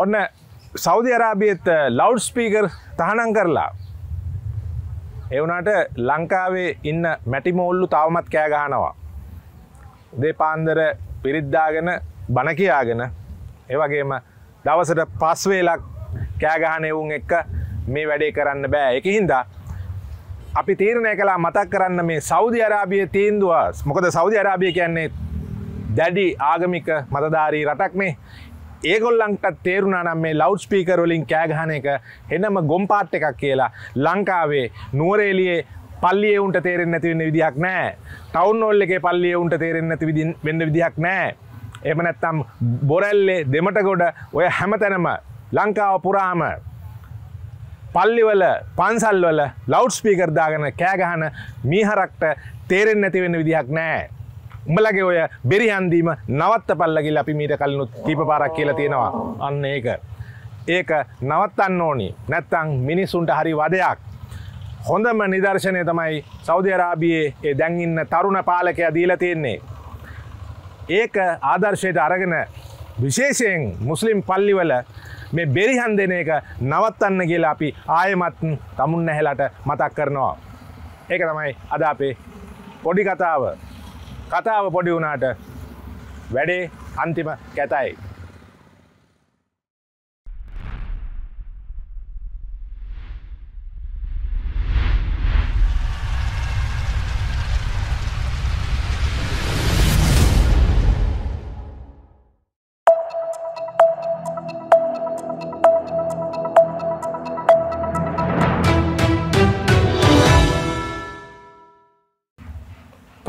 ඔන්න Saudi අරාබියත් ලවඩ් speaker තහනම් කරලා. එවනාට ලංකාවේ ඉන්න මැටිමෝල්ලු තවමත් කෑගහනවා. දෙපාන්දර පිරිද්දාගෙන බණකයාගෙන ඒවගේම දවසට පස්වේලක් කෑගහන එවුන් එක්ක මේ වැඩේ කරන්න බෑ එක හින්දා. අපි තීරණය කලා මතක් කරන්න මේ සෞදි අරාබිය තීන්දවා මොකද සෞදි අරාබිය කියන්නේ දැඩි ආගමික මතධාරී රටක්නේ ඒගොල්ලන්ට තේරුණනම් මේ ලෞඩ් ස්පීකරවලින් කෑගහන එක එනම ගොම්පාට් එකක් කියලා ලංකාවේ නුවරේලියේ පල්ලිය උන්ට තේරෙන් නැතිවෙන්න විදිහක් නෑ ටවන්ෝල්ල එක පල්ලිය උන්ට තේරෙන් නැති වෙන්න විදිහක් නෑ එම නැත්තම් බොරැල්ලේ දෙමටකොඩ ඔය හැමතැනම ලංකාව පුරාම පල්ලිවල පන්සල්වල ලෞඩ් ස්පීකර්දාගෙන කෑගහන මීහරක්ට තේරෙන් නැතිවෙන්න විදිහක් නෑ උඹලගේ ඔය බෙරි හන්දීම නවත්ත පල්ලගිල් අපි මීට කලනුත් කීප පාරක් කියලා තියෙනවා අන්න ඒක. ඒක නවත්තන්න ඕනි නැත්තං මිනිස්සුන්ට හරි වදයක්. හොඳම නිදර්ශනය තමයි සෞධයරාබියයේ ඒ දැන්ඉන්න තරුණ පාලකය දීල තියෙන්නේ. ඒක ආදර්ශයට අරගෙන විශේෂයෙන් මුස්ලිම් පල්ලිවල මේ බෙරිහන් දෙන එක නවත්තන්න කියලා අපි ආයමත් තමුන් නැහැලට මතක් කරනවා. ඒක තමයි අද අපේ පොඩි කතාව කතාව පොඩි වුණාට වැඩේ අන්තිම කැතයි.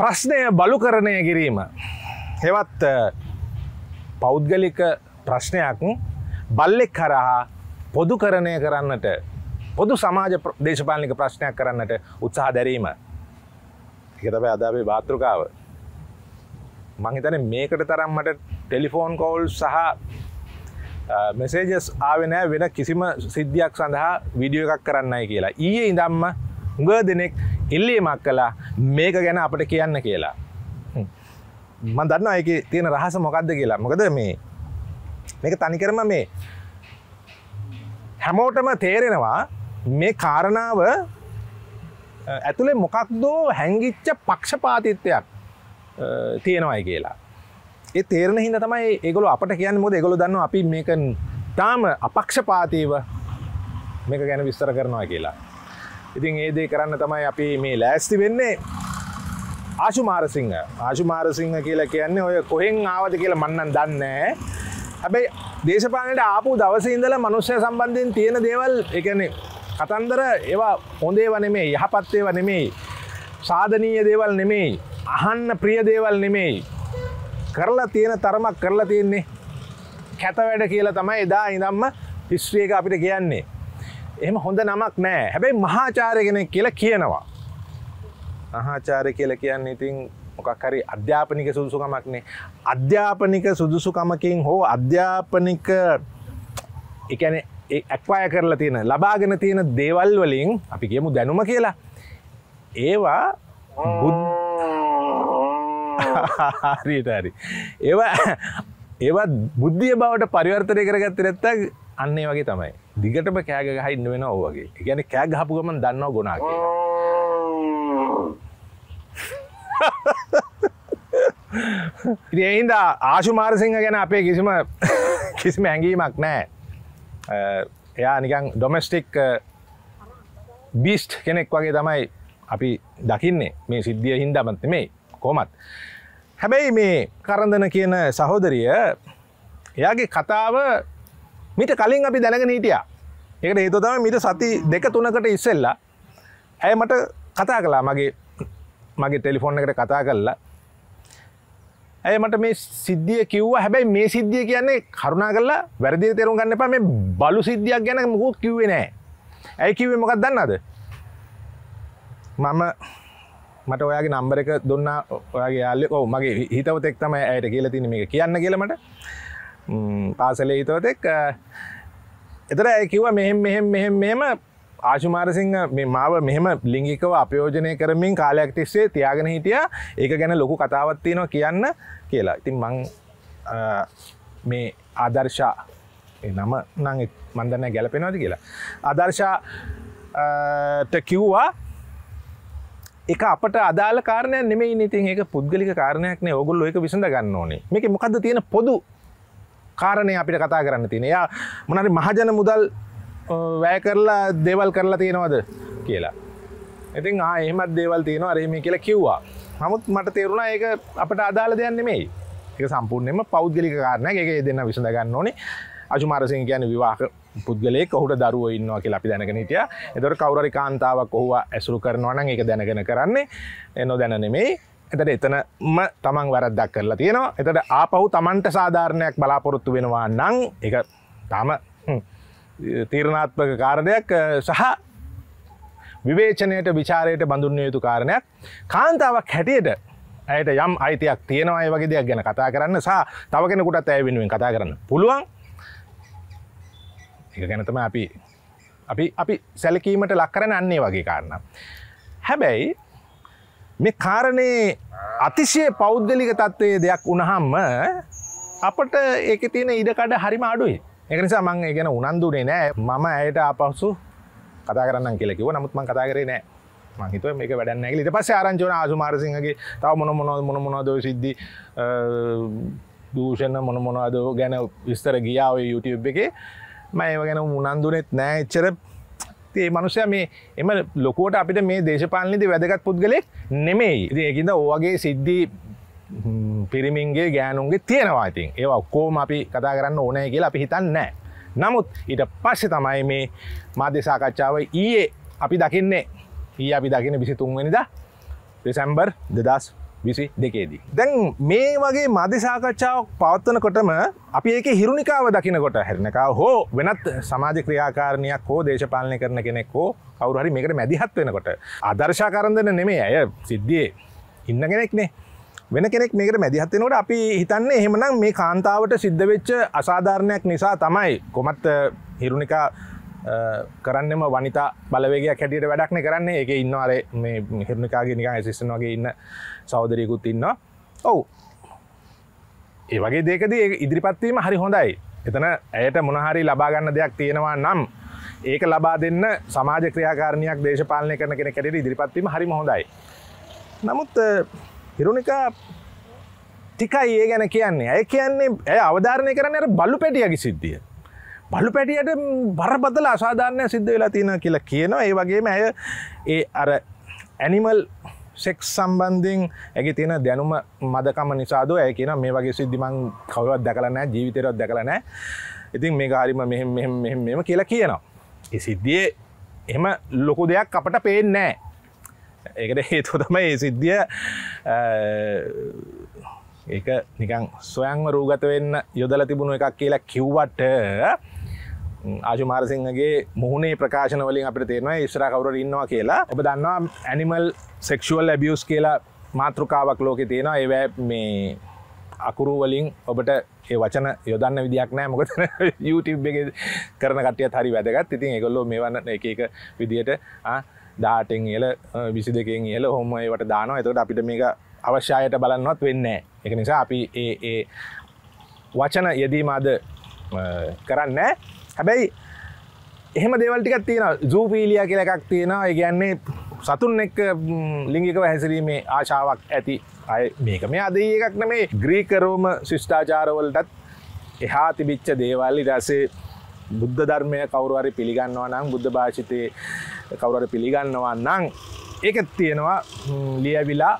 ප්‍රශ්නය බලුකරණය කිරීම. හෙවත් පෞද්ගලික ප්‍රශ්නයක් බල්ලෙක් කරහා පොදු කරණය කරන්නට පොදු සමාජ දේශපාලික ප්‍රශ්නයක් කරන්නට උත්සාහ දැරීම. එකතබ අදාබේ භාතෘකාව. මහිතන මේකට තරම්මට ටෙලිෆෝන් කෝල් සහ මෙසේජස් ආවෙනෑ වෙන කිසිම සිද්ධියක් සඳහා විඩියෝ එකක් කරන්නයි කියලා. ඊයේ ඉදම්ම හුඟ දෙනෙක් ඉල්ලියමක් කලා මේක ගැන අපට කියන්න කියලා. මන් දන්න අයක තියෙන රහස මොකක්ද කියලා මොකද මේ මේක තනිකරම මේ හැමෝටම තේරෙනවා මේ කාරණාව ඇතුළේ මොකක් දෝ හැංගිච්ච පක්ෂපාතිත්වයක් තියෙනවයි කියලා. ඒ තේරණ හිද තමයි ඒගොල අපට කියන්න මුොද එගොල දන්න අපි මේක තාම අපක්ෂපාතීව මේක ගැන විස්තර කරනවා කියලා. ඉතින් ඒ දේ කරන්න තමයි අපි මේ ලෑස්ති වෙන්නේ ආශු මාරසිංහ ආශු මාරසිංහ කියලා කියන්නේ ඔය කොහෙන් ආවද කියලා මන්නන් දන්නේ හැබැයි දේශපාලනයට ආපු දවසේ ඉඳලා මනුෂ්‍ය සම්බන්ධයෙන් තියෙන දේවල් ඒ කියන්නේ කතන්දර ඒවා හොඳේව නෙමෙයි යහපත් ඒවා නෙමෙයි සාධනීය දේවල් නෙමෙයි අහන්න ප්‍රිය දේවල් නෙමෙයි කරලා තියෙන තරමක් කරලා තියෙන්නේ කැත වැඩ කියලා තමයි එදා ඉඳම්ම හිස්ට්‍රිය එක අපිට කියන්නේ එහම හොඳ නමක් නෑ හැබැයි මහාචාරයගෙන කියලා කියනවා. මහාචාරය කියල කියන්න ඉතින් මොකක් හරි අධ්‍යාපනික සුදුසුකමක්නේ අධ්‍යාපනික සුදුසුකමකින් හෝ අධ්‍යාපනික එකන ඇක්වාය කරලා තියෙන ලබාගෙන තියෙන දේවල් වලින් අපි කියමු දැනුම කියලා ඒවා හරියට හරි ඒවා ඒවත් බුද්ධිය බවට පරිවර්තනය කරගත්ත නැත්ත අන්නේ වගේ තමයි දිගටම කෑග හයින්න වෙන ඔවගේ ගැන කෑග හපු ගමන් දන්න ගොනා එයින්ද ආශු මාරසිංහ ගැන අපේ කිසිම කිසිම ඇඟීමක් නෑ එයා නිකන් ඩොමස්ටික් බිස්ට් කෙනෙක් වගේ තමයි අපි දකින්නේ මේ සිද්ධිය හින්දමත් මේ කොමත් හැබැයි මේ කරඳන කියන සහෝදරිය එයාගේ කතාව මිට කලින් අපි දැනගෙන හිටියා ඒකට හේතුව තමයි මිට සති දෙක තුනකට ඉස්සෙල්ලා ඇය මට කතා කළා මගේ මගේ ටෙලිෆෝන් එකට කතා කළා ඇය මට මේ සිද්ධිය කිව්වා හැබැයි මේ සිද්ධිය කියන්නේ කරුණා කළා වැරදි තේරුම් ගන්න එපා මේ බලු සිද්ධියක් ගැන මොකුත් කිව්වේ නැහැ ඇයි කිව්වේ මොකක්ද දන්නවද මම මට ඔයාගේ නම්බර එක දුන්නා ඔයාගේ යාලෙ ඔව් මගේ හිතවතෙක් තමයි ඇයට කියලා තින්නේ මේක කියන්න කියලා මට පාසලේ හිතවතෙක් එතර ඇකිව මෙහෙම මෙහෙම මෙහෙම මෙම ආශුමාරසිංහ මේ මාව මෙහම ලිංගිකව අපයෝජනය කරමින් කාලයක් තිස්සේ තියාගෙන හිටිය ඒක ගැන ලොකු කතාවත්තියනවා කියන්න කියලා ඉතින් මං මේ ආදර්ශා නම නං මන්දන්න ගැලපෙනවද කියලා ආදර්ශාට කිව්වා එක අපට අදාල කාරණය නෙමේ ඉතින් ඒක පුද්ගලික කාරණයක් නේ ඔගුල්ල එක විසඳ ගන්න ඕනේ මේක මොකද තියෙන පොදු කාරණය අපිට කතා කරන්න තියෙන යා මොනරි මහජන මුදල් වැය කරලා දේවල් කරලා තියෙනවද කියලා. ඉතින් ආ එහෙමත් දේවල් තියෙන අරහෙම කියලා කිව්වා නමුත් මට තේරුණා ඒක අපට අදාළ දෙයන්න මේ එක සම්පූර්ණයම පෞද්ගලික කාරණ එක දෙන්න විසඳ ගන්න ඕනේ අජුමාරසිං කියන විවාහ පුද්ගලේ කොහුට දරුව ඉන්නවා කියලා අපි දැනගෙන හිටිය එතොට කවුරරි කාන්තාවක් ඔහුව ඇසුරු කරනවන එක දැනගෙන කරන්නේ එනො දැනනෙමේ එතට එතනම තමන් වැරද්දක් කරලා තියෙනවා එතට ආපහු තමන්ට සාධාරණයක් බලාපොරොත්තු වෙනවා නං එක තම තීරණාත්මක කාරණයක් සහ විවේචනයට විචාරයට බඳුන්න යුතු කාරණයක් කාන්තාවක් හැටියට ඇයට යම් අයිතියක් තියෙනවාය වගේ දෙයක් ගැන කතා කරන්න සහ තවගෙනකුටත් ඇය වෙනුවෙන් කතා කරන්න පුළුවන් එක ගැනතම අපි අපි අපි සැලකීමට ලක්කරන අන්නේ වගේ කාරන්න හැබැයි මේ කාරණයේ අතිශය පෞද්ගලික තත්ත්වයේ දෙයක් වුණහම්ම අපට ඒක තියෙන ඉඩකඩ හරිම අඩුයි. ඒක නිසා මම ඒ ගැන උනන්දුනේ නෑ. මම ඇයට ආපහු කතා කරන්නම් කියලා කිව්වා. නමුත් මම කතා කරේ නෑ. මං හිතුව මේක වැඩක් නෑ කියලා. ඊට පස්සේ ආරංචි වුණා ආසු මාරසිංහගේ තව මොන මොන මොන මොනවද ඔය සිද්ධි දූෂණ මොන මොනවද ගැන විස්තර ගියා ඔය YouTube එකේ. මම ඒව ගැන උනන්දුනෙත් නෑ එච්චර. ඒ මනුසය මේ එම ලොකුවට අපිට මේ දේශපාලනිද වැදගත් පුද්ගලෙක් නෙමෙයි ඒකින්ද ඕගේ සිද්ධි පිරිමින්ගේ ගෑනුන්ගේ තියෙනවා ඉතින් ඒ ඔක්කෝම අපි කතා කරන්න ඕනය කියලා අපි හිතන්න නෑ නමුත් ඊට පස්සෙ තමයි මේ මාධ්‍යසාකච්ඡාව ඊයේ අපි දකින්නේ ඊ අපි දකින විසි තුන්වෙනිද දෙසැම්බර් දෙදස් විසි දෙකේදී. දැන් මේ වගේ මධ්‍යසාකච්ඡාවක් පවත්වනකොටම අපි ඒක හිරුණිකාව දකිනකොට හැරණකාව හෝ වෙනත් සමාජ ක්‍රියාකාරණයක් හෝ දේශපාලනය කරන කෙනෙක් හෝ කවුරුහරි මේකට මැදිහත් වෙනකොට අදර්ශාකරන්දන නෙමේ ඇය සිද්ධියේ ඉන්න කෙනෙක්නේ වෙන කෙනෙක් මේකට මැදිහත්වෙනකොට අපි හිතන්නේ එහෙමනම් මේ කාන්තාවට සිද්ධ වෙච්ච අසාධාරණයක් නිසා තමයි කොමත් හිරුණිකා කරන්නම වනිතා බලවගේ කැටියට වැඩක්න කරන්නේ එක ඉන්නවාර මේ හිරණකාගේ නිකා ඇසිස්සන වගේ ඉන්න සෞදරයකුත් ඉන්න ඔවු ඒ වගේ දෙකද ඉදිරිපත්වීම හරි හොඳයි එතන ඇයට මොනහරි ලබාගන්න දෙයක් තියෙනවා නම් ඒක ලබා දෙන්න සමාජ ක්‍රියාකාරණයක් දේශපාලනය කරන කෙන කැට ඉදිරිපත්වීම හරි හොඳයි නමුත් හිරුණිකා ටිකයි ඒ ගැන කියන්නේ ඇය කියන්නේ ඇය අවධාරණය කරන්න අර බල්ලු පැටියගේ සිද්ධිය බලු පැටියට බරපතල අසාධාරණය සිද්ධ වෙලා තියෙන කියලා කියනවා ඒ වගේම ඇය ඒ අර ඇනිමල් සෙක් සම්බන්ධින් ඇගේ තියෙන දැනුම මදකම නිසාද ඇය කියන මේ වගේ සිද්ධිමං කවවත් දැකලනෑ ජීවිතරත් දැකලනෑ ඉතින් මේ හරිම මෙ මෙම කියලා කියනවා. එ සිද්ධිය එම ලොකු දෙයක් අපට පේන්නෑ. ඒකට හේතු තමයි ඒ සිද්ධිය ඒක නිකං සොයංව රූගත වෙන්න යොදල තිබුණු එකක් කියලා කිව්වට ආජුමාරසිංහගේ මුහුණේ ප්‍රකාශන වලින් අපට තේරවා ඉස්ර කවර ඉන්නවා කියලා ඔබ දන්නවා ඇනිමල් සෙක්ෂුවල් ඇබියස් කියලා මාතෘකාවක් ලෝකෙ තියෙනවා ඒවැ මේ අකුරු වලින් ඔබට ඒ වචන යොදන්න විදික් නෑ මොකත YouTube එක කරන කටය හරි වැදගත් ඉතින් එකගොල්ලෝ මේ වන්න එක එක විදියට දාටෙන් එල විසි දෙකෙන් එල හොම ඒවට දානවා එතකට අපිට මේක අවශ්‍යායට බලන්නවත් වෙන්න එක නිසා අපි ඒ වචන යෙදීමද කරන්න හැබැයි එහෙම දේවල්ටිකක් තියෙන ජූපීලිය කියල එකක් තියෙනවා ඒගැන්නේ සතුන් එක්ක ලිංගිකව හැසිරීමේ ආශාවක් ඇති අය මේක මේ අද එකක් නමේ ග්‍රීකරෝම ශිෂ්ඨාචාරවලටත් එහා තිබිච්ච දේවල්ලි රසේ බුද්ධ ධර්මය කවරුවරි පිළිගන්නවා නම් බුද්ධ භාෂිතය කවුරට පිළිගන්නවා නං ඒක තියෙනවා ලියවිලා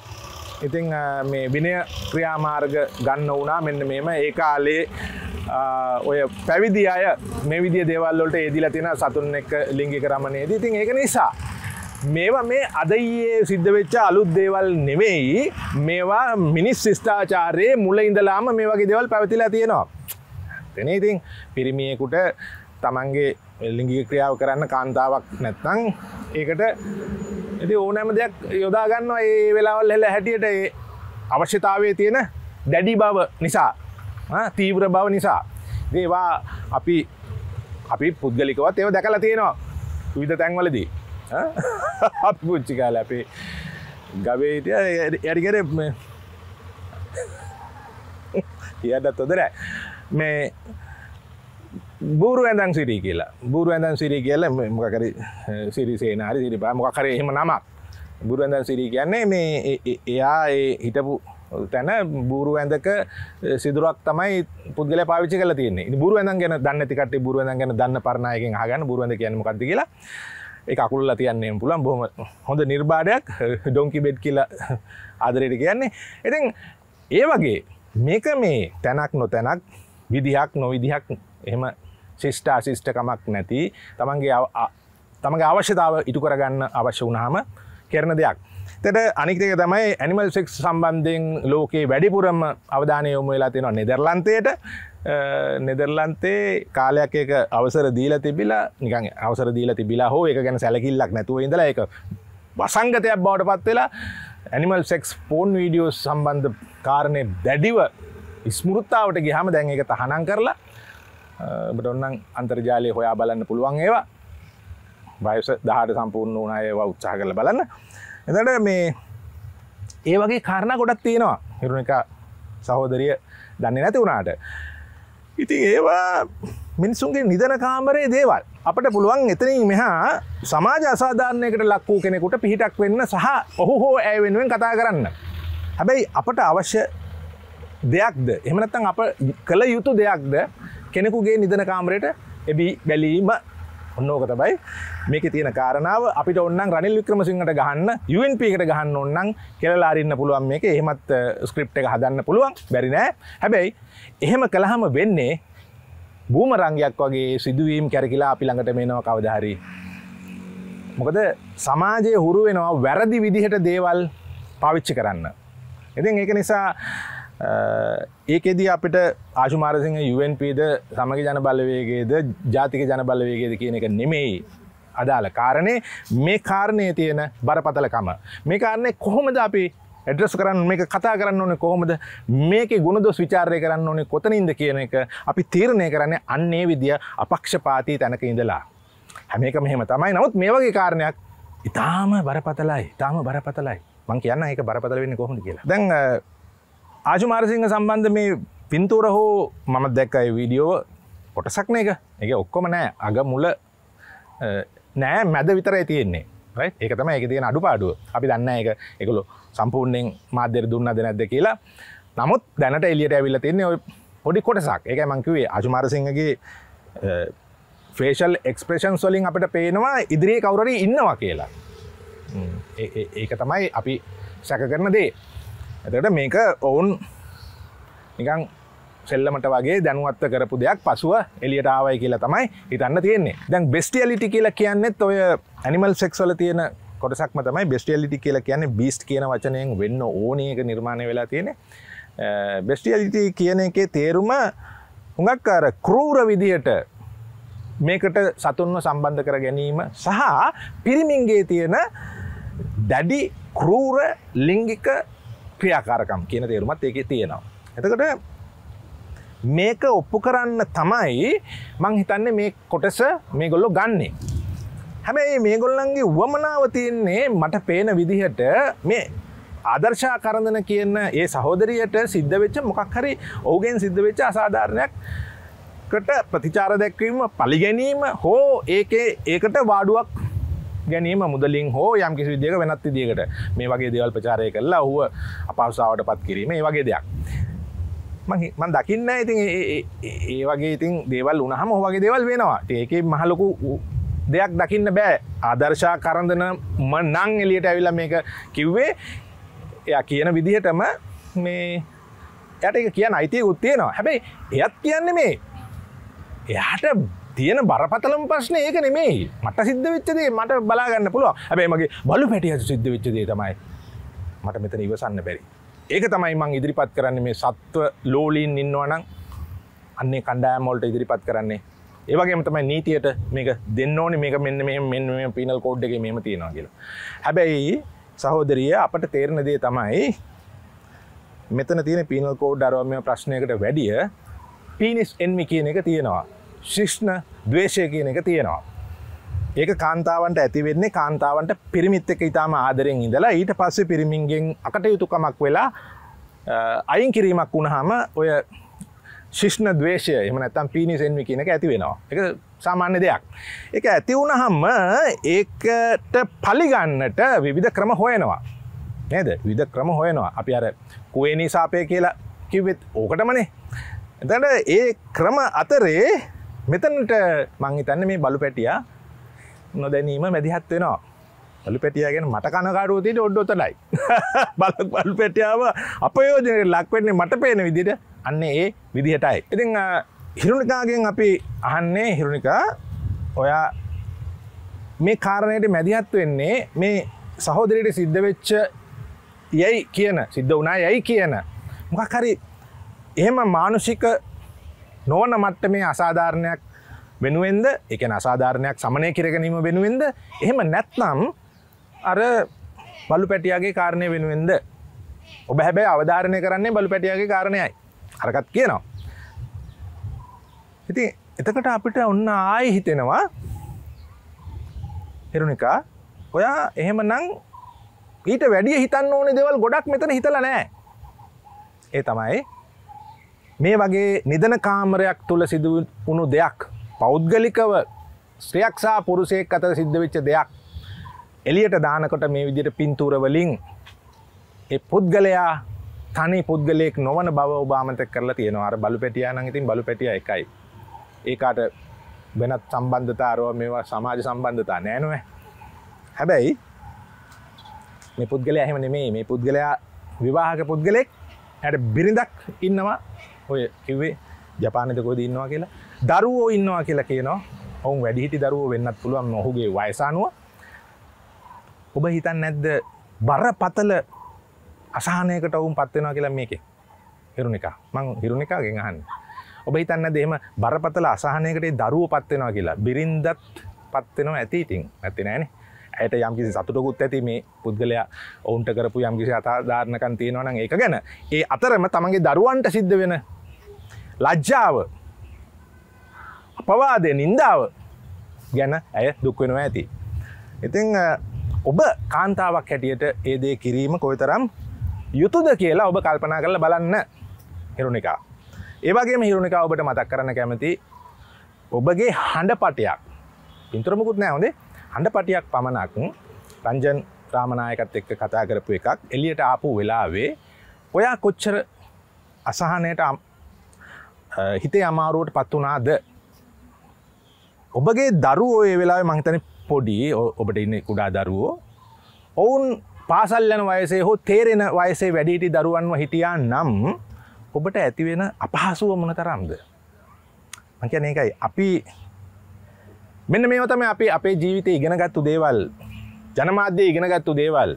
ඉතිං මේ විනය ක්‍රියාමාර්ග ගන්න වුනා මෙන්න මෙම ඒ කාලේ ඔය පැවිදි අය මේ විදි දේවල්ලොට ඒදිල තියෙන සතුන් එක් ලිංගි කරමනේදී ඉතින් ඒක නිසා මේවා මේ අදයේ සිද්ධ වෙච්ච අලුත් දේවල් නෙමෙයි මේවා මිනිස් ශිෂ්ඨාචාරයේ මුල ඉඳලාම මේ වගේ දේවල් පැවතිලා තියෙනවා. එතන ඉතින් පිරිමියෙකුට තමන්ගේ ලිංගික ක්‍රියාව කරන්න කාන්තාවක් නැත්නම් ඒකට ඉතින් ඕනෑම දෙයක් යොදා ගන්නවා ඒ වෙලාවල් හැටියට ඒ අවශ්‍යතාවයේ තියෙන දැඩි බව නිසා තීව්‍ර බව නිසා ඒවා අපි අපි පුද්ගලිකවත් ඒව දැකලා තියෙනවා විධ තැන්වලදී පුච්චි කාල අපේ ගවේට ඇරිකර කියදත් තොදර මේ බූරු ඇඳන් සිරී කියලා බුරු ඇඳන් සිරී කියල මොකර සිරිසේනාරි සිරිපා මොකරේ එහෙම නමක් බුරුවඳන් සිරී කියන්නේ මේ එයා හිටපු තැන බූරු ඇඳක සිදුරක් තමයි පුද්ගල පාවිච්චි කල තියන්නේ බුරු ඇඳ ගැන දන්න තිකට බුරු ඇඳ ගැන දන්න පරණයගෙන් හගන්න බුරුවඳ කියන්නම කක්ද කියලා එක අකුල්ල තියන්නේ පුළන් බොහම හොඳ නිර්බාඩයක් ඩොංකි බෙඩ් කියලා ආදරයට කියන්නේ ඉතින් ඒ වගේ මේක මේ තැනක් නොතැනක් විදිහක් නොවිදිහක් එහෙම ශිෂ්ට අශිෂ්ටකමක් නැති තමන්ගේ තමගේ අවශ්‍යතාව ඉටු කරගන්න අවශ්‍ය වුණහම කරන දෙයක් තෙට අනිකතක තමයි ඇනිමල් සෙක් සම්බන්ධයෙන් ලෝකයේ වැඩිපුරම අවධානය යොමු වෙලා තියෙනවා නෙදරලන්තයට නෙදරලන්තේ කාලයක් එක අවසර දීල තිබිලා නිකන් අවසර දීල තිබිලා හෝ එක ගැන සැලකිල්ලක් නැතුව ඉඳලා එක වසංගතයක් බවට පත් වෙලා ඇනිමල් සෙක්ස් ෆෝන් වීඩියෝ සම්බන්ධ කාරණය දැඩිව ඉස්මුෘත්තාවට ගිහම දැන් එක තහනම් කරලා බට ඔන්නන් අන්තර්ජාලය හොයා බලන්න පුළුවන් ඒවා වයස දහට සම්පූර්ණ වනාය උත්සාහ කරල බලන්න එතට මේ ඒ වගේ කරණ ගොඩක් තියෙනවා හිරුණික සහෝදරිය දන්නේ නැති වුණාට ඉතින් ඒවා මිනිසුන්ගේ නිදන කාමරේ දේවල් අපට පුළුවන් එතනින් මෙහා සමාජ අසාධාරණයකට ලක් වූ කෙනෙකුට පිහිටක් වෙන්න සහ ඔහු හෝ ඇය වෙනුවෙන් කතා කරන්න. හැබැයි අපට අවශ්‍ය දෙයක්ද එමනත්තන් අප කළ යුතු දෙයක්ද කෙනෙකුගේ නිදන කාමරයට එබී බැලීම ඔන්නෝක තබයි මේක තියෙන කාරණාව අපිට ඔන්නන් රනිල් වික්‍රමසිංහට ගහන්න යුන්පිකට ගහන්න ඔන්නන් කෙලලාරන්න පුළුවන් මේක එහෙමත් ස්ක්‍රප් එක හදන්න පුළුවන් බැරිනෑ හැබැයි එහෙම කළහම වෙන්නේ බූමරංගයක් වගේ සිදුවීම් කැරකිලා අපි ළඟට මේනවා කවදහරී. මොකද සමාජය හුරු වෙනවා වැරදි විදිහට දේවල් පවිච්චි කරන්න. ඉතින් ඒක නිසා ඒකෙදී අපිට ආශුමාරසිංහ යුවන්පීද සමග ජන බලවේගේද ජාතික ජන බලවේගේද කියන එක නෙමෙයි අදාළ කාරණය මේ කාරණය තියෙන බරපතලකම මේ කාරණය කොහොමද අපි ඇඩ්‍රස් කරන්න මේ කතා කරන්න ඕනේ කොහොමද මේක ගුණදොස් විචාරය කරන්න ඕනේ කොතනින්ද කියන එක අපි තීරණය කරන්නේ අන්නේ විදිය අපක්ෂපාතී තැනක ඉඳලා හැමේක මෙහෙම තමයි නමුත් මේ වගේ කාරණයක් ඉතාම බරපතලයි ඉතාම බරපතලයි මං කියන්න ඒක බරපතල වෙන්නේ කොහොමද කියලා දැන් ආශු මාරසිංහ සම්බන්ධ මේ පින්තූර හෝ මම දැක්කයි වීඩියෝ කොටසක්න එක එක ඔක්කොම නෑ අග මුල නෑ මැද විතරයි තියෙන්නේ ඒක තම එක තියෙන අඩු පාඩුව අපි දන්න එක එකළු සම්පූර්ණයෙන් මාධ්‍යර දුන්න දෙ නැද්ද කියලා නමුත් දැනට එලියට ඇවිල්ල තින්නේ ඔය පොඩි කොටසක් එක මංකිවේ අජුමාරසිංහගේ ෆේෂල් එක්ස්ප්‍රේෂන් සොලින් අපට පේනවා ඉදිරියේ කවුරරි ඉන්නවා කියලා ඒක තමයි අපි සැක කරන දේ එතට මේක ඔවුන් නිකං සෙල්ලමට වගේ දැනුවත්ත කරපු දෙයක් පසුව එලියට ආවයි කියලා තමයි හිතන්න තියෙන්නේ දැන් බෙස්ටියලිටි කියලා කියන්නෙත් ඔය ඇනිමල් සෙක්ස්වල තියෙන කොටසක්ම තමයි බෙස්ටියලිටි කියලා කියන්නේ බිස්ට් කියන වචනයෙන් වෙන්න ඕනක නිර්මාණය වෙලා තියෙන බෙස්ටියලිටි කියන එකේ තේරුම හුඟක් අර කරූර විදිහට මේකට සතුන්ව සම්බන්ධ කර ගැනීම සහ පිරිමින්ගේ තියෙන දැඩි කරූර ලිංගික ක්‍රියාකාරකම් කියන තේරුමත් ඒක තියෙනවා. එතකට මේක ඔප්පු කරන්න තමයි මං හිතන්නේ මේ කොටස මේගොල්ලො ගන්නේ. හැබැයි මේගොල්ලන්ගේ වමනාව තියෙන්නේ මට පේන විදිහට මේ ආදර්ශා කරඳන කියන ඒ සහෝදරියට සිද්ධ වෙච්ච මොකක් හරි ඔවුගෙන් සිද්ධ වෙච්ච අසාධාරණයක් කට ප්‍රතිචාර දැක්වීම පලිගැනීම හෝ ඒකේ ඒකට වාඩුවක් ගැනීම මුදලින් හෝ යම් කිසි විදික වෙනත් දිකට මේ වගේ දේවල් ප්‍රචාරය කරලා ඔහුව අපවසාාවට පත් කිරීම ඒ වගේ දෙයක් මන් දකින්න ඉතින් ඒ වගේ ඉතින් දේවල් උනහම හොගේ දේවල් වෙනවා ඒක මහලොකු දෙයක් දකින්න බෑ ආදර්ශා කරන්දන ම නං එලියට ඇවිල්ල මේක කිව්වේ එය කියන විදිහටම මේ යට එක කියන අයිතිය උත්තියනවා හැබැයි එයත් කියන්නේ මේ එයාට තියෙන බරපතලම ප්‍රශ්න ඒක නෙමේ මට සිද්ධ වෙච්චදේ මට බලාගන්න පුළුව ඇබේ මගේ බලු පැටිය සිද්ධ වෙච්චදේ තමයි මට මෙතන ඉවසන්න බැරි ඒක තමයි මං ඉදිරිපත් කරන්න මේ සත්ව ලෝලීන් ඉන්නවනම් අන්නේ කණ්ඩෑමෝල්ට ඉදිරිපත් කරන්නේ ඒවගේම තමයි නීතියට මේක දෙන්න ඕනි මේක මෙන්න මෙ මෙ පිනල් කෝඩ් එක මෙම තියෙනවා කියලා හැබැයි සහෝදරිය අපට තේරණ දේ තමයි මෙතන තියෙන පිනල් කෝඩ් අරුවම ප්‍රශ්නයකට වැඩිය පිනිස් එන්මි කියන එක තියෙනවා ශික්ෂ්ණ දවේශය කියන එක තියෙනවා. ඒක කාන්තාවන්ට ඇතිවෙන්නේ කාන්තාවන්ට පිරිමිත් එක ඉතාම ආදරෙන් ඉඳලා ඊට පස්සේ පිරිමින්ගෙන් අකටයුතුකමක් වෙලා අයින් කිරීමක් වුණහම ඔය ශිෂ්ණ දවේශය එම නැත්තම් පිණිසෙන්වි කියනක ඇති වෙනවා එක සාමාන්‍ය දෙයක් එක ඇති වුණහම ඒකට පලිගන්නට විවිධ ක්‍රම හොයනවා නේද විධ ක්‍රම හොයනවා අපි අර කුවේනි සාපය කියලා කිව්වෙත් ඕකටමනේ එතට ඒ ක්‍රම අතරේ මෙතනට මං හිතන්න මේ බලු පැටිය නොදැනීම මැදිහත් වෙනවා. බලු පැටියගෙන මට කනකාරුවතියට ඔඩ්ඩොතලයි. බල බලු පැටියාව අපයෝජනය ලක්වෙන්නේ මට පේන විදිට අන්න ඒ විදිහටයි. ඉතිං හිරුණිකාගෙන් අපි අහන්නේ හිරුණිකා ඔයා මේ කාරණයට මැදිහත් වෙන්නේ මේ සහෝදරයට සිද්ධ වෙච්ච යැයි කියන සිද්ධ වනා යැයි කියන. මොකක් හරි එහෙම මානුෂික නොවන මට්ටමේ අසාධාරණයක් වෙනුවෙන්ද එක අසාධාරණයක් සමනය කිරගැනීම වෙනුවෙන්ද එහෙම නැත්නම් අර බලු පැටියගේ කාරණය වෙනුවෙන්ද ඔබ හැබැයි අවධාරණය කරන්නේ බලු පැටියගේ කාරණයයි හරකත් කියනවා ඉති එතකට අපිට ඔන්න ආය හිතෙනවා හෙරුණිකා ඔයා එහෙම නං ඊට වැඩිය හිතන්න ඕනේ දෙවල් ගොඩක් මෙතන හිතල නෑ ඒ තමයි මේ වගේ නිදන කාමරයක් තුළ සිදුවුණු දෙයක් පෞද්ගලිකව ස්ත්‍රියක්ෂා පුරුෂයෙක් අතර සිද්ධ වෙච්ච දෙයක් එලියට දානකොට මේ විදිහට පින්තූරවලින් ඒ පුද්ගලයා තනි පුද්ගලයෙක් නොවන බව ඔබාමතක කරලා තියෙනවා අර බලු පැටියා නම් ඉතින් බලු පැටියා එකයි ඒකට වෙනත් සම්බන්ධතා අරව මේවා සමාජ සම්බන්ධතා නෑ නෝ හැබැයි මේ පුද්ගලයා එහෙම නෙමෙයි මේ පුද්ගලයා විවාහක පුද්ගලෙක් හැට බිරිඳක් ඉන්නවා ඔය කිව්වේ ජපානතකොද ඉන්නවා කියලා දරුවෝ ඉන්නවා කියලා කියනවා ඔවුන් වැඩිහිටි දරුවෝ වෙන්නත් පුළුවන් නොහුගේ වයසානුව ඔබ හිතන් නැද්ද බර පතල අසානයකට ඔවුන් පත්වෙනවා කියලා මේකේ හිරුණිකා මං හිරුණිකාගෙන් අහන්න ඔබ හිතන්න දෙම බරපතල අසාහනයකට දරුව පත්වෙනවා කියලා බිරින්දත් පත්වෙනවා ඇති ඉතින් ඇති නෑනේ ඇයට යම්කිසි සතුටකුත් ඇති මේ පුද්ගලයා ඔවුන්ට කරපු යම්කිසි අතාධාරණකන් තියෙනවනම් ඒක ගැන ඒ අතරම තමන්ගේ දරුවන්ට සිද්ධ වෙන ලජ්ජාව අපවාදය නින්දාව ගැන ඇය දුක්වෙනවා ඇති. ඉතිං ඔබ කාන්තාවක් හැටියට ඒදේ කිරීම කොයිතරම් යුතුද කියලා ඔබ කල්පනා කරල බලන්න හිරුණිකා. ඒවගේ හිරුණිකා ඔබට මතක් කරන කැමති ඔබගේ හඬ පටයක් පින්තුරමකුත් නෑ හොදේ හඬ පටියක් පමණක් රංජන් රාමණයකත් එක්ක කතා කරපු එකක් එලියට ආපු වෙලාවේ ඔයා කොච්චර අසාහනයට හිතේ අමාරුවට පත් වනාාද ඔබගේ දරුවෝ ඒ වෙලා මංතන පොඩි ඔබට ඉන්න කුඩා දරුවෝ ඔවුන් පාසල්ලන වයසේ හෝ තේරෙන වයසේ වැඩිටි දරුවන්ව හිටියා නම් ඔබට ඇතිවෙන අපහසුව මොන තරම්ද මංකන එකයි අපි මෙන්න මේවතම අපි අපේ ජීවිතය ඉගෙනගත්තු දේවල් ජනමාධ්‍යය ඉගෙනගත්තු දේවල්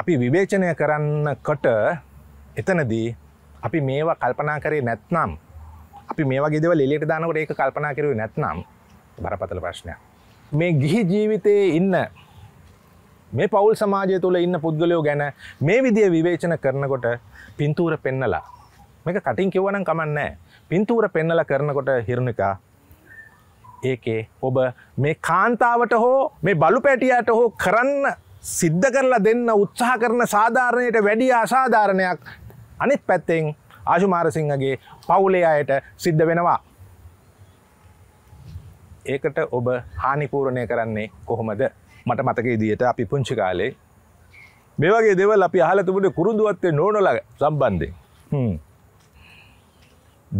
අපි විවේචනය කරන්න කොට එතනදී අපි මේවා කල්පනා කරේ නැත්නම් අපි මේ වගේදව ලෙලියට දානකට ඒක කල්පනා කරව නැත්නම් බරපතල ප්‍රශ්නයක් මේ ගිහි ජීවිතයේ ඉන්න මේ පවුල් සමාජය තුළ ඉන්න පුද්ගලයෝ ගැන මේ විදිය විවේචන කරනකොට පින්තූර පෙන්නලා මේක කටින් කිව්වනම් කමන්නේ පින්තූර පෙන්නලා කරනකොට හිරුණිකා ඒකේ ඔබ මේ කාන්තාවට හෝ මේ බලු පැටියට හෝ කරන්න සිද්ධ කරලා දෙන්න උත්සාහ කරන සාධාරණයට වැඩි අසාධාරණයක් අනිත් පැත්තෙන් ආශුමාරසිංහගේ පවුලේ අයට සිද්ධ වෙනවා. ඒකට ඔබ හානිපූරණය කරන්නේ කොහොමද මට මතක ඉදිට අපි පුංචි කාලේ මේ වගේ දෙවල් අපි අහලතුබට කුරුදුවත්තේ නෝනොල සම්බන්ධය.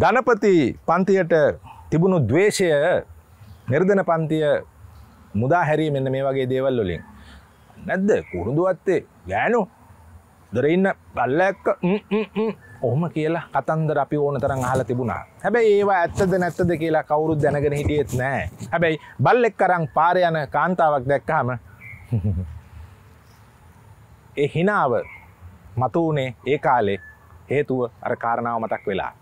ධනපති පන්තියට තිබුණු දවේශය නිර්ධන පන්තිය මුදා හැරී මෙන්න මේ වගේ දේවල් වලින් නැද්ද කුරුදුවත්තේ ගෑනු දොරඉන්න බල්ලැක්ක ඔහොම කියලා කතන්දර අපි ඕන තරන් අහල තිබුණා හැබැයි ඒවා ඇත්තද නැත්තද කියලා කවුරුත් දැනගෙන හිටියෙත් නෑ හැබැයි බල්ලෙක් කරං පාරයන කාන්තාවක් දැක්කාම ඒ හිනාව මතුවනේ ඒ කාලේ හේතුව අර කාරණාව මතක් වෙලා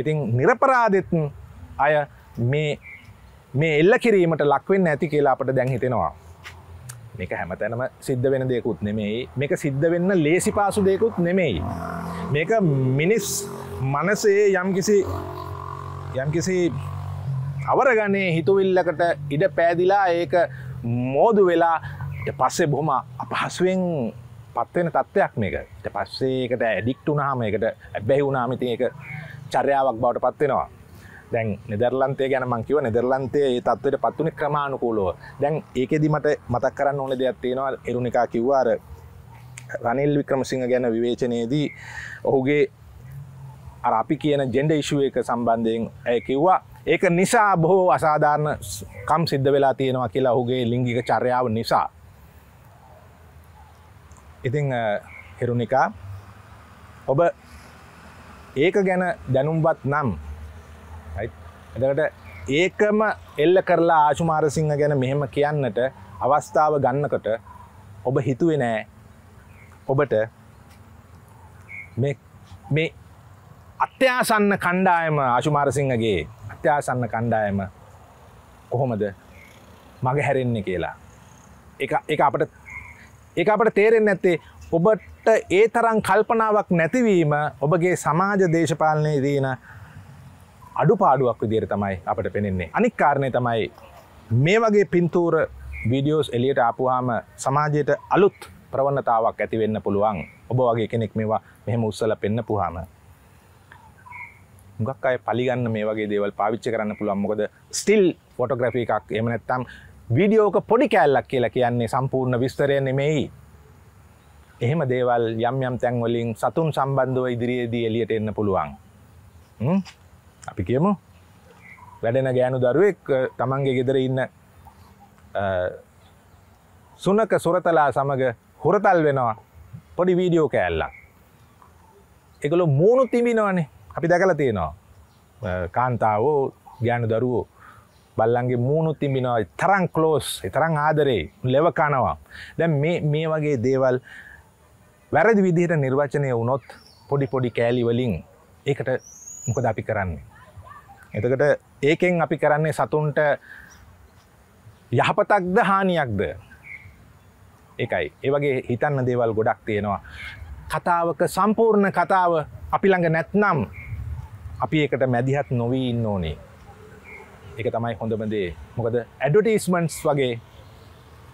ඉතින් නිරපරාදෙත් අය මේ මේ එල්ල කිරීමට ලක්වෙන්න ඇති කියලා අපට දැන් හිතෙනවා මේක හැමතැනම සිද්ධ වෙන දෙකුත් නෙමෙයි මේක සිද්ධ වෙන්න ලේසි පාසු දෙකුත් නෙමෙයි මේක මිනිස් මනසේ යම්කිසි යම්කිසි අවරගනේ හිතුවිල්ලකට ඉඩ පෑදිලා ඒක මෝදු වෙලා පස්සේ බොහොම අපහසුවෙන් පත්වෙන තත්ත්වයක් මේකට පස්සේකට ඇඩික්ට උනාම එකට ඇබැහි වුනාමිති ඒක චර්යාවක් බවට පත්වෙනවා දැන් නිදරලන්තය ගැන මංකිව නිදරලන්තය ඒ තත්වට පත්වන ක්‍රමාණුකූලෝ දැන් ඒකෙදිමට මතක් කරන්න ඕන දෙයක් තියෙනවා එරුණනිකා කිව්වාර රනිල් වික්‍රමසිංහ ගැන විවේචනයේදී ඔහුගේ අපි කියන ජෙන්ඩ ඉශුව එක සම්බන්ධයෙන් ඇය කිව්වා ඒක නිසා බොහෝ අසාධාරණ කම් සිද්ධ වෙලා තියෙනවා කියලා ඔහුගේ ලිංගික චර්යාව නිසා ඉතිං හෙරුණිකා ඔබ ඒක ගැන දැනුම්වත් නම් එදකට ඒකම එල්ල කරලා ආශුමාරසිංහ ගැන මෙහෙම කියන්නට අවස්ථාව ගන්නකට ඔබ හිතුවේ නෑ ඔබට මේ අත්‍යාසන්න කණ්ඩායම ආශුමාරසිංහගේ අත්‍යාසන්න කණ්ඩායම කොහොමද මග හැරෙන්නේ කියලා එක අපට ඒ අපට තේරෙන් ඇත්තේ ඔබට ඒ තරම් කල්පනාවක් නැතිවීම ඔබගේ සමාජ දේශපාලනය දීන අඩු පාඩුවක් විදිර තමයි අපට පෙනෙන්නේ අනික් කාරණය තමයි මේ වගේ පින්තූර වීඩියෝස් එලියට ආපුහාම සමාජයට අලුත් ප්‍රවණතාවක් ඇතිවෙන්න පුළුවන් ඔබ වගේ කෙනෙක් මේවා මෙහෙම උත්සල පෙන්න්න පුහාම ගක් අය පලිගන්න මේ වගේ දේවල් පාවිච්ච කරන්න පුළුවන් මොකද ස්ටිල් ෆොටග්‍රෆි එකක් එමනැත්තම් වීඩියෝක පොඩි කෑල්ලක් කියලා කියන්නේ සම්පූර්ණ විස්තරය නෙමෙයි එහෙම දේවල් යම් යම් තැන්වලින් සතුන් සම්බන්ධව ඉදිරියේදී එලියට එන්න පුළුවන් අපි කියමු වැඩෙන ගෑනු දරුවෙක් තමන්ගේ ගෙදර ඉන්න සුනක සුරතලා සමඟ හොරතල් වෙනවා පොඩි වීඩියෝ කෑල්ලා එකළු මූුණු තිබිනවනේ අපි දැකල තියෙනවා කාන්තාවෝ ගෑනු දරුවෝ බල්ලන්ගේ මූුණු තිබිනවා තරං කලෝස් තරං ආදරේ ලෙව කනවා දැ මේ වගේ දේවල් වැරදි විදිහට නිර්වචනය වුනොත් පොඩි පොඩි කෑලි වලින් ඒකට මොකද අපි කරන්නේ එතකට ඒකෙන් අපි කරන්නේ සතුන්ට යහපතක්ද හානියක්ද එකයි ඒවගේ හිතන්න දේවල් ගොඩක් තියෙනවා කතාවක සම්පූර්ණ කතාව අපි ළඟ නැත්නම් අපි ඒකට මැදිහත් නොවී ඉන්න ඕනේ ඒක තමයි හොඳමදේ මොකද ඇඩටස්මන්ස් වගේ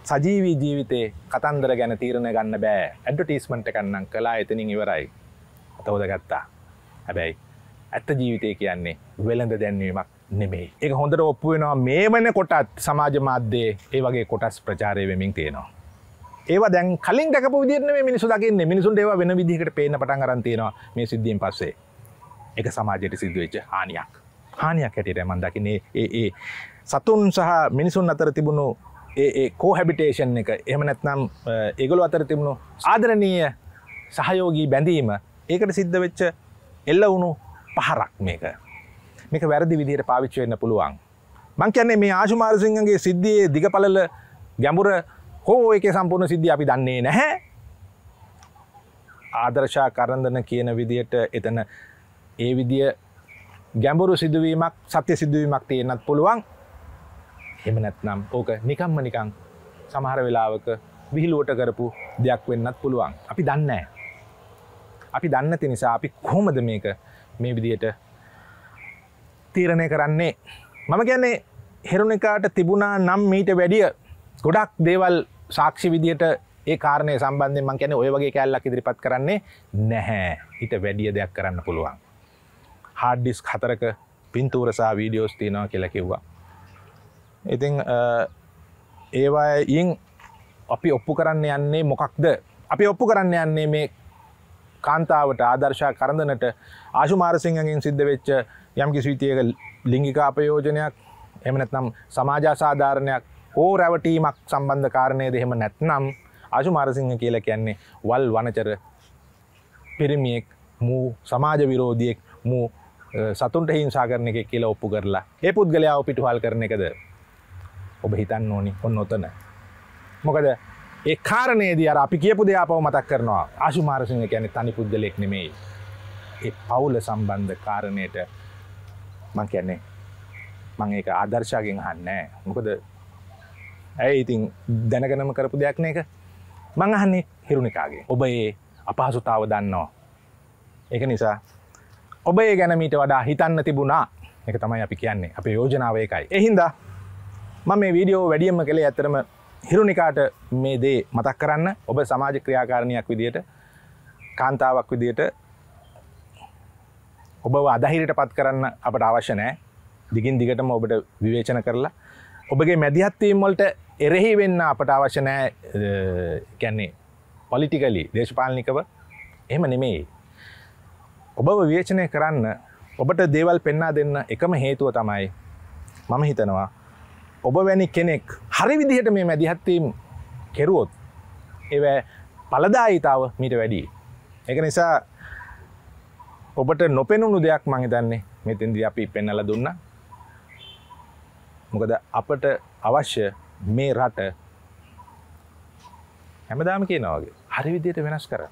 සජීවී ජීවිතේ කතන්දර ගැන තීරණ ගන්න බෑ ඇඩටස්මට කන්නම් කලා එතනින් ඉවරයි අතවද ගත්තා හැබැයි ඇත්ත ජීවිතය කියන්නේ වෙළඳ දැන්වීමක් නෙමෙයි. එක හොඳට ඔප්පු වෙනවා මේ වන කොටත් සමාජ මාධ්‍යයේ ඒ වගේ කොටස් ප්‍රචාරය වෙමින් තියෙනවා. ඒවා දැන් කලින් දැකපු විදිහට මේ මිනිස්සු දකින්නේ. මිනිසුන්ට ඒවා වෙන විදිහකට පේන්න පටන් අරන් තියෙනවා මේ සිද්ධියෙන් පස්සේ. ඒක සමාජයට සිද්ධ වෙච්ච හානියක්. හානියක් හැටියට මම දකින්නේ ඒ ඒ සතුන් සහ මිනිසුන් අතර තිබුණු ඒ ඒ කෝහැබිටේෂන් එක. එහෙම නැත්නම් ඒගොල්ලෝ අතර තිබුණු ආදරණීය සහයෝගී බැඳීම ඒකට සිද්ධ වෙච්ච එල්ල වුණු පහරක් මේක. මේක වැරදි විදිහට පාවිච්චි වෙන්න පුළුවන්. මං කියන්නේ මේ ආශුමාරසිංහගේ සිද්ධියේ දිගපළල ගැඹුර හෝ ඒකේ සම්පූර්ණ සිද්ධිය අපි දන්නේ නැහැ. ආදර්ශා කරන්දන කියන විදිහට එතන ඒ විදිය ගැඹුරු සිදුවීමක් සත්‍ය සිදුවීමක් තියෙන්නත් පුළුවන්. එහෙම නැත්නම් ඕක නිකම්ම නිකං සමහර වෙලාවක විහිලුවට කරපු දෙයක් වෙන්නත් පුළුවන්. අපි දන්නේ අපි දන්නේ නැති නිසා අපි කොහොමද මේක මේ විදියට තීරණය කරන්නේ මම කියන්නේ හෙරුණිකාට තිබුණා නම් මීට වැඩිය ගොඩක් දේවල් සාක්ෂි විදියට ඒ කාරණය සම්බන්ධය මං කියැන ඔය වගේ කැල්ලක් ඉදිරිපත් කරන්නේ නැහැ හිට වැඩිය දෙයක් කරන්න පුළුවන් හාඩ්ඩිස් හතරක පින්තූරසා වීඩියෝස් තියනවා කියලා කිව්වා ඉතිං ඒවායින් අපි ඔප්පු කරන්න යන්නේ මොකක්ද අපි ඔප්පු කරන්න යන්නේ මේ කාන්තාවට ආදර්ශා කරඳනට ආශුමාරසිංහගෙන් සිද්ධ වෙච්ච යම්කිසි විදියක ලිංගික අපයෝජනයක් එහෙම නැත්නම් සමාජ අසාධාරණයක් හෝ රැවටීමක් සම්බන්ධ කාරණේද එහෙම නැත්නම් ආශුමාරසිංහ කියලා කියන්නේ වල් වනචර පිරිමියෙක් මූ සමාජ විරෝධියෙක් මූ සතුන්ට හිංසා කරන එකෙක් කියලා ඔප්පු කරලා ඒ පුද්ගලයා ඔපිටුහල් කරන එකද ඔබ හිතන්න ඕනි ඔන්න ඔතන මොකද ඒ කාරණයේදී අර අපි කියපු දෙයාපව මතක් කරනවා ආශුමාරසිංහ කියන්නේ තනි පුද්ගලෙක් නෙමෙයි. ඒ පවුල සම්බන්ධ කාරණයට මං කියන්නේ මං ඒක ආදර්ශයෙන් අහන්නේ මොකද ඇයි ඉතින් දැනගෙනම කරපු දෙයක් නේක මං අහන්නේ හිරුණිකාගේ ඔබ ඒ අපහසුතාව දන්නවා ඒක නිසා ඔබ ඒ ගැන මීට වඩා හිතන්න තිබුණා එක තමයි අපි කියන්නේ අපේ යෝජනාව ඒකයි එහින්දා මම මේ වීඩියෝ වැඩියම්ම කළේ ඇතරම හිරුනිකාට මේ දේ මතක් කරන්න ඔබ සමාජ ක්‍රියාකාරණයක් විදියට කාන්තාවක් විදියට ඔබව අදහිරට පත් කරන්න අපට අවශ්‍ය නෑ දිගින් දිගටම ඔබට විවේචන කරලා ඔබගේ මැදිහත්වීම්වලට එරෙහි වෙන්න අපට අවශ්‍ය නෑ කැන්නේ පොලිටිකලි දේශපාලනිකව එහෙම නෙමෙයි ඔබව විවේචනය කරන්න ඔබට දේවල් පෙන්නා දෙන්න එකම හේතුව තමයි මම හිතනවා ඔබ වැනි කෙනෙක් හරි විදිහට මේ මැදිහත්වීම් කෙරුවොත් ඒ පලදායිතාව මීට වැඩී. එක නිසා ඔබට නොපෙනුණු දෙයක් මහිතන්නේ මෙතින්දි අපි පෙන්නල දුන්න මොකද අපට අවශ්‍ය මේ රට හැමදාම කියනවාගේ හරි විදියට වෙනස් කරන්න